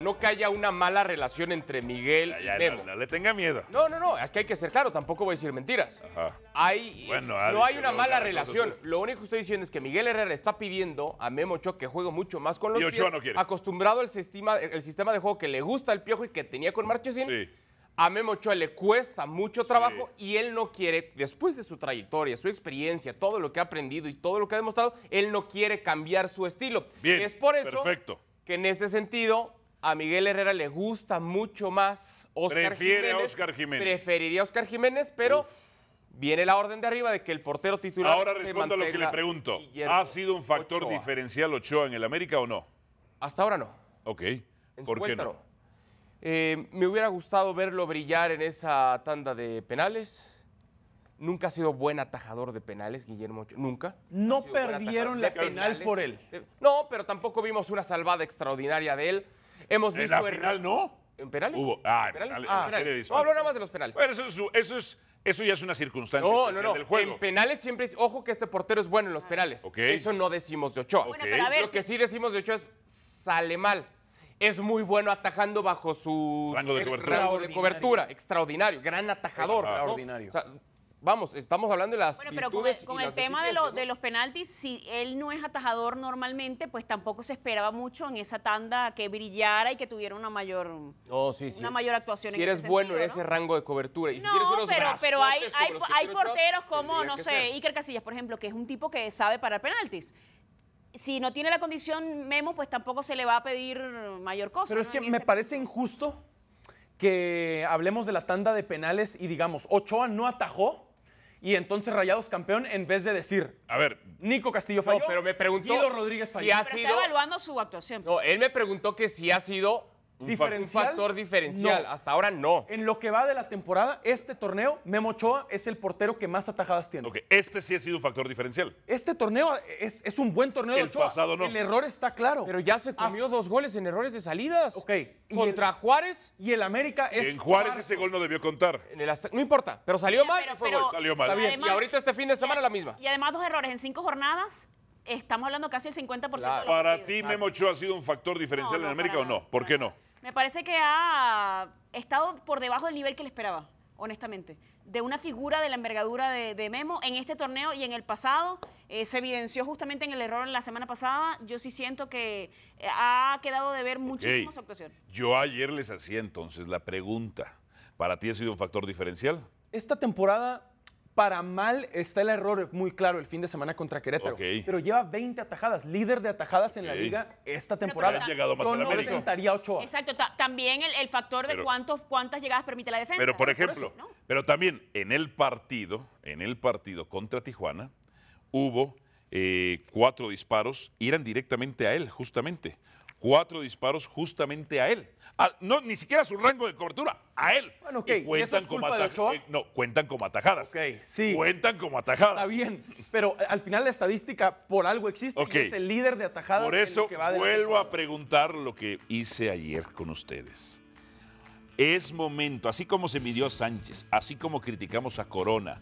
no que haya una mala relación entre Miguel y Memo. No, le tenga miedo. No, no, no, es que hay que ser claro, tampoco voy a decir mentiras. Ajá. Hay, no hay una mala relación. Lo único que estoy diciendo es que Miguel Herrera está pidiendo a Memo Cho que juegue mucho más con los y Ochoa no quiere. acostumbrado al sistema, el sistema de juego que le gusta al Piojo y que tenía con Marchesín. Sí. A Memo Ochoa le cuesta mucho trabajo y él no quiere, después de su trayectoria, su experiencia, todo lo que ha aprendido y todo lo que ha demostrado, él no quiere cambiar su estilo. Bien, es por eso que en ese sentido a Miguel Herrera le gusta mucho más Oscar Prefiere a Oscar Jiménez. Preferiría a Oscar Jiménez, pero viene la orden de arriba de que el portero titular. Ahora respondo a lo que le pregunto. ¿Ha sido un factor diferencial Ochoa en el América o no? Hasta ahora no. Ok. ¿Por qué no? Eh, me hubiera gustado verlo brillar en esa tanda de penales. Nunca ha sido buen atajador de penales, Guillermo Ochoa. Nunca. No perdieron la penal por él. No, pero tampoco vimos una salvada extraordinaria de él. Hemos visto. En la final no. ¿En penales? Hubo. Ah, en ah. no hablo nada más de los penales. Bueno, eso eso ya es una circunstancia especial no, no. del juego. En penales siempre ojo que este portero es bueno en los ah. penales. Eso no decimos de Ochoa. Lo que sí decimos de Ochoa es, sale mal. Es muy bueno atajando bajo su rango de cobertura. Extraordinario, extraordinario gran atajador. Extraordinario. O sea, vamos, estamos hablando de las bueno, pero con, el, tema de, los penaltis, si él no es atajador normalmente, pues tampoco se esperaba mucho en esa tanda que brillara y que tuviera una mayor, actuación sí, Una mayor actuación. Si eres bueno en ese rango de cobertura. Y si no, tienes unos pero, pero hay, hay, porteros como, no sé, Iker Casillas, por ejemplo, que es un tipo que sabe para penaltis si no tiene la condición Memo, pues tampoco se le va a pedir mayor cosa. Pero es que me parece injusto que hablemos de la tanda de penales y digamos, Ochoa no atajó y entonces Rayados campeón en vez de decir, a ver, Nico Castillo falló, pero me preguntó Guido Rodríguez falló. Si ha está evaluando su actuación. No, él me preguntó que si ha sido un factor diferencial. Hasta ahora no. En lo que va de la temporada, este torneo, Memo Ochoa es el portero que más atajadas tiene. Ok, este sí ha sido un factor diferencial. Este torneo es, un buen torneo el pasado no. El error está claro. Pero ya se ah, comió dos goles en errores de salidas. Ok. Contra Juárez y el América En Juárez ese gol no debió contar. no importa, pero salió mal. salió mal. Está bien. y ahorita este fin de semana la misma. Y además dos errores en cinco jornadas estamos hablando casi el 50% Para ti, Memo Ochoa ha sido un factor diferencial en América o no? ¿Por qué no? Me parece que ha estado por debajo del nivel que le esperaba, honestamente. De una figura de la envergadura de, Memo en este torneo y en el pasado. Eh, se evidenció justamente en el error la semana pasada. Yo sí siento que eh, ha quedado de ver muchísimas ocasiones. Yo ayer les hacía entonces la pregunta. ¿Para ti ha sido un factor diferencial? Esta temporada para mal está el error muy claro el fin de semana contra Querétaro. Pero lleva 20 atajadas, líder de atajadas en la liga esta temporada. Pero, Yo no Exacto, también el, factor de cuántos, cuántas llegadas permite la defensa. Pero por ejemplo, pero también en el partido, en el partido contra Tijuana, hubo eh, cuatro disparos irán directamente a él, justamente cuatro disparos justamente a él. Ah, no, ni siquiera a su rango de cobertura, a él. Bueno, ok, y cuentan, como atajadas. Eh, no, cuentan como atajadas. Okay, sí. Cuentan como atajadas. Está bien, pero al final la estadística por algo existe okay. y es el líder de atajadas. Por eso que vuelvo a preguntar lo que hice ayer con ustedes. Es momento, así como se midió a Sánchez, así como criticamos a Corona,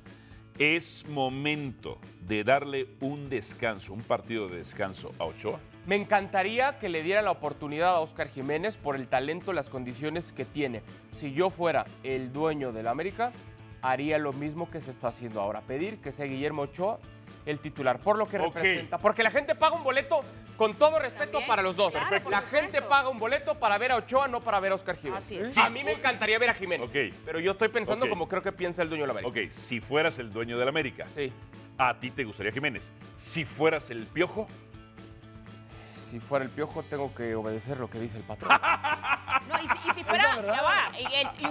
es momento de darle un descanso, un partido de descanso a Ochoa. Me encantaría que le diera la oportunidad a Oscar Jiménez por el talento, las condiciones que tiene. Si yo fuera el dueño del América, haría lo mismo que se está haciendo ahora, pedir que sea Guillermo Ochoa el titular, por lo que representa. Porque la gente paga un boleto, con todo respeto para los dos. La gente paga un boleto para ver a Ochoa, no para ver a Oscar Jiménez. a mí me encantaría ver a Jiménez. Pero yo estoy pensando como creo que piensa el dueño de la América. Ok, si fueras el dueño de la América, sí. a ti te gustaría Jiménez. Si fueras el piojo. Si fuera el piojo, tengo que obedecer lo que dice el patrón. No, y si, fuera, ya va, y,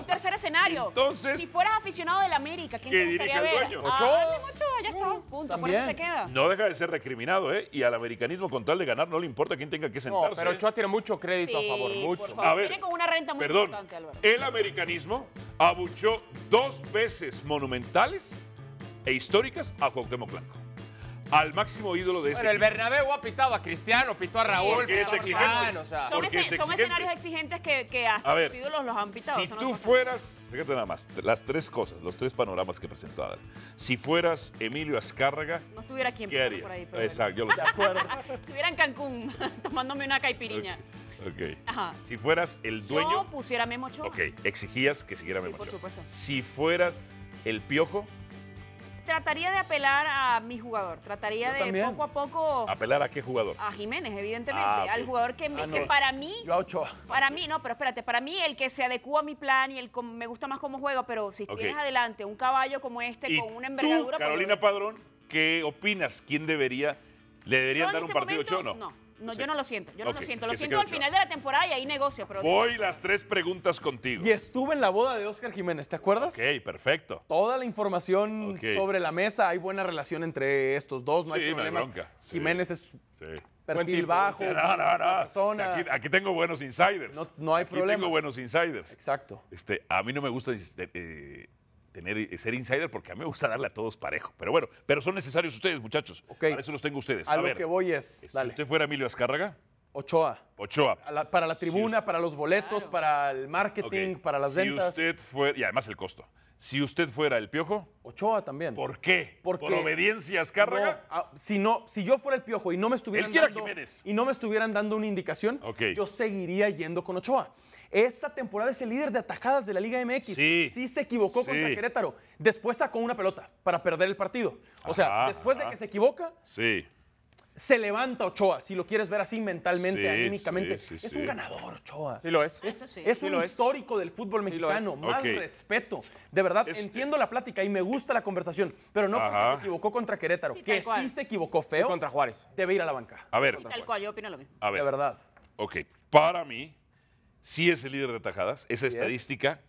un tercer escenario. Entonces, si fueras aficionado del América, ¿quién te gustaría ver? Ochoa ya Punto. Por eso se queda. No deja de ser recriminado, ¿eh? Y al americanismo, con tal de ganar, no le importa quién tenga que sentarse. pero Ochoa tiene mucho crédito a favor, mucho. A ver, una renta muy perdón, importante, El americanismo abuchó dos veces monumentales e históricas a Cuauhtémoc al máximo ídolo de ese. Pero el Bernabéu ha pitado a Cristiano, pitó a Raúl, son, escenarios exigentes que, hasta los ídolos los han pitado. Si tú fueras, fíjate nada más, las tres cosas, los tres panoramas que presentó todas. Si fueras Emilio Azcárraga, no estuviera aquí en ¿qué por ahí. Pero Exacto, yo lo sé. estuviera en Cancún tomándome una caipiriña. Ok. Ajá. Si fueras el dueño. Yo pusiera Memo Ochoa. Ok, exigías que siguiera Memocho. Memo Por supuesto. Si fueras el piojo trataría de apelar a mi jugador. Trataría de poco a poco. ¿Apelar a qué jugador? A Jiménez, evidentemente. Ah, al jugador que, ah, para mí. Yo a Para mí, no, pero espérate, para mí el que se adecúa a mi plan y el me gusta más cómo juego. pero si tienes adelante un caballo como este con una envergadura. Pues Carolina Padrón, ¿qué opinas? ¿Quién debería. ¿Le deberían dar un este partido Ochoa o No. No, yo no lo siento. Yo no lo siento. Lo siento al final de la temporada y ahí negocio. Pero Voy las tres preguntas contigo. Y estuve en la boda de Oscar Jiménez, ¿te acuerdas? Ok, perfecto. Toda la información sobre la mesa. Hay buena relación entre estos dos. No hay problemas. Jiménez sí. es perfil bajo. No, no, no. aquí, tengo buenos insiders. No, no hay aquí problema. tengo buenos insiders. Exacto. Este, a mí no me gusta eh, tener, ser insider porque a mí me gusta darle a todos parejo. Pero bueno, pero son necesarios ustedes, muchachos. Para eso los tengo ustedes. A, lo que voy es. Eh, si usted fuera Emilio Azcárraga, Ochoa. Ochoa. para la tribuna, para los boletos, para el marketing, para las ventas. Si usted fuera, y además el costo. Si usted fuera el piojo. Ochoa también. ¿Por qué? ¿Por obediencia ¿carga? Ah, si, no, si yo fuera el piojo y no me estuvieran, dando, y no me estuvieran dando una indicación, yo seguiría yendo con Ochoa. Esta temporada es el líder de atajadas de la Liga MX. Sí, sí se equivocó contra Querétaro. Después sacó una pelota para perder el partido. O sea, después de que se equivoca, sí se levanta Ochoa, si lo quieres ver así mentalmente, anímicamente. es un ganador, Ochoa. Sí lo es. Es, un histórico del fútbol mexicano. Más respeto. De verdad, entiendo la plática y me gusta la conversación, pero no porque se equivocó contra Querétaro, que sí se equivocó feo. Contra Juárez. Debe ir a la banca. A ver. Tal cual, yo opino lo mismo. De verdad. Ok, para mí, sí es el líder de tajadas. Esa estadística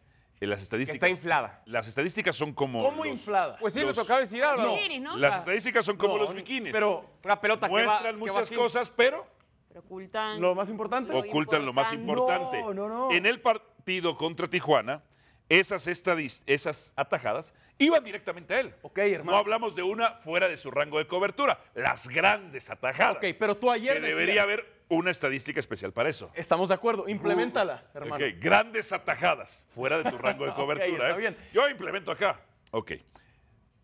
eh, las estadísticas. Está inflada. Las estadísticas son como. ¿Cómo inflada? Pues sí, los, tocaba decir algo. Las estadísticas son como los bikinis. Pero la pelota Muestran que va, muchas cosas, pero. Pero ocultan. Lo más importante. ocultan lo más importante. No, no, no. En el partido contra Tijuana, esas, esas atajadas iban directamente a él. Ok, hermano. No hablamos de una fuera de su rango de cobertura, las grandes atajadas. Ok, pero tú ayer. Que decías, debería haber una estadística especial para eso. Estamos de acuerdo, implementala, hermano. Okay. Grandes atajadas, fuera de tu rango de cobertura. ¿eh? bien. Yo implemento acá. Ok.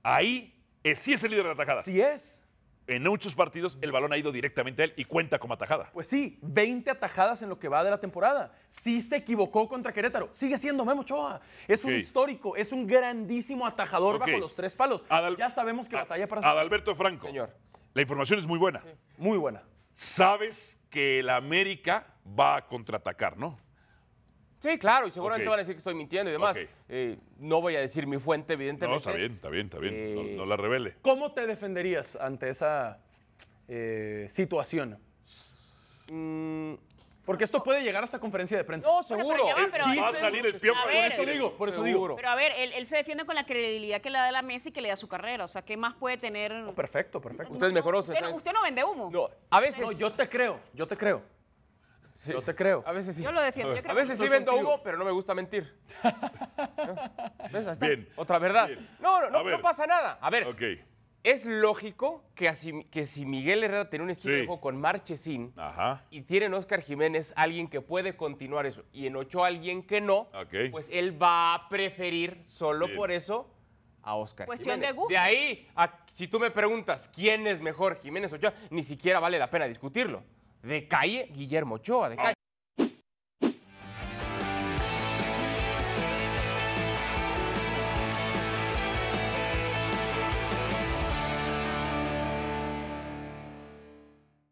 Ahí sí es el líder de atajadas. Sí es. En muchos partidos el balón ha ido directamente a él y cuenta como atajada. Pues sí, 20 atajadas en lo que va de la temporada. Sí se equivocó contra Querétaro. Sigue siendo Memo Choa. Es un histórico, es un grandísimo atajador bajo los tres palos. ya sabemos que batalla para... Adalberto Franco. Señor. La información es muy buena. Muy buena. ¿Sabes que el América va a contraatacar, ¿no? Sí, claro, y seguramente van a decir que estoy mintiendo y demás. Eh, no voy a decir mi fuente, evidentemente. No, está bien, está bien, está bien. Eh, no, la revele. ¿Cómo te defenderías ante esa eh, situación? Mm, porque esto puede llegar hasta conferencia de prensa. No, seguro. Eh, va, a salir el piojo. Por eso digo, por eso digo. Pero a ver, él, se defiende con la credibilidad que le da la Messi y que le da su carrera. O sea, ¿qué más puede tener? perfecto, perfecto. Ustedes mejoros. Usted, no vende humo. No, a veces. No, yo te creo, yo te creo. Yo te creo. A veces sí. Yo lo defiendo. a veces sí vendo humo, pero no me gusta mentir. Bien. Otra verdad. No, no, no, no, pasa nada. A ver, okay. ¿Es lógico que, así, que, si Miguel Herrera tiene un estilo juego con Marchesín y y en Oscar Jiménez, alguien que puede continuar eso, y en Ochoa alguien que no, pues él va a preferir solo por eso a Oscar Cuestión de gusto. De ahí, si tú me preguntas quién es mejor, Jiménez Ochoa, ni siquiera vale la pena discutirlo. De calle, Guillermo Ochoa, de ah, calle.